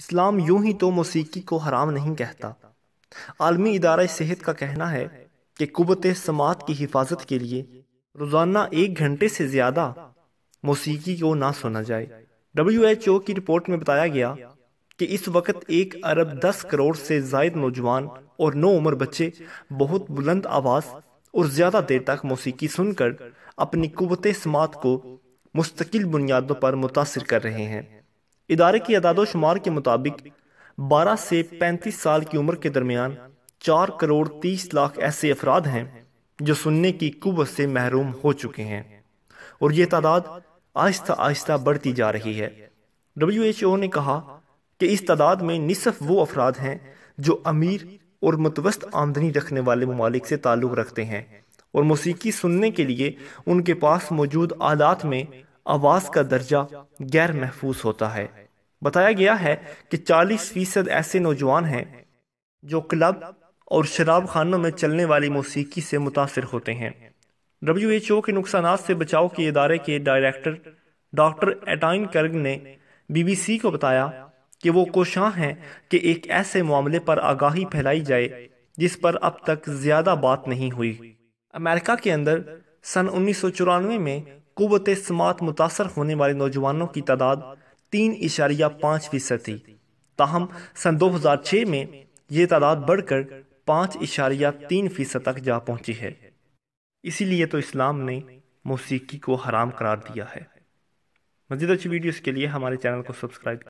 اسلام یوں ہی تو موسیقی کو حرام نہیں کہتا عالمی ادارہ صحت کا کہنا ہے کہ قوت سماعت کی حفاظت کے لیے روزانہ ایک گھنٹے سے زیادہ موسیقی کو نہ سنا جائے ڈبلیو ایچ او کی رپورٹ میں بتایا گیا کہ اس وقت ایک ارب دس کروڑ سے زائد نوجوان اور نو عمر بچے بہت بلند آواز اور زیادہ دیر تک موسیقی سن کر اپنی قوت سماعت کو مستقل بنیادوں پر متاثر کر رہے ہیں ادارے کی اداد و شمار کے مطابق بارہ سے پینتیس سال کی عمر کے درمیان چار کروڑ تیس لاکھ ایسے افراد ہیں جو سننے کی قوت سے محروم ہو چکے ہیں اور یہ تعداد آہستہ آہستہ بڑھتی جا رہی ہے ڈبلیو ایچ او نے کہا کہ اس تعداد میں نصف وہ افراد ہیں جو امیر اور متوسط آمدنی رکھنے والے ممالک سے تعلق رکھتے ہیں اور موسیقی سننے کے لیے ان کے پاس موجود آلات میں آواز کا درجہ گیر محفوظ ہوتا ہے بتایا گیا ہے کہ چالیس فیصد ایسے نوجوان ہیں جو کلب اور شراب خانوں میں چلنے والی موسیقی سے متاثر ہوتے ہیں ڈبلیو ایچ او کے نقصانات سے بچاؤ کے ادارے کے ڈائریکٹر ڈاکٹر ایٹائن کرگ نے بی بی سی کو بتایا کہ وہ کوشاں ہیں کہ ایک ایسے معاملے پر آگاہی پھیلائی جائے جس پر اب تک زیادہ بات نہیں ہوئی امریکہ کے اندر سن انیس سو چورانوے میں قوت سماعت متاثر ہونے والے نوجوانوں کی تعداد تین اشاریہ پانچ فیصد تھی تاہم سن دو ہزار چھ میں یہ تعداد بڑھ کر پانچ اشاریہ تین فیصد تک جا پہنچی ہے اسی لیے تو اسلام نے موسیقی کو حرام قرار دیا ہے مزید اچھی ویڈیوز کے لیے ہمارے چینل کو سبسکرائب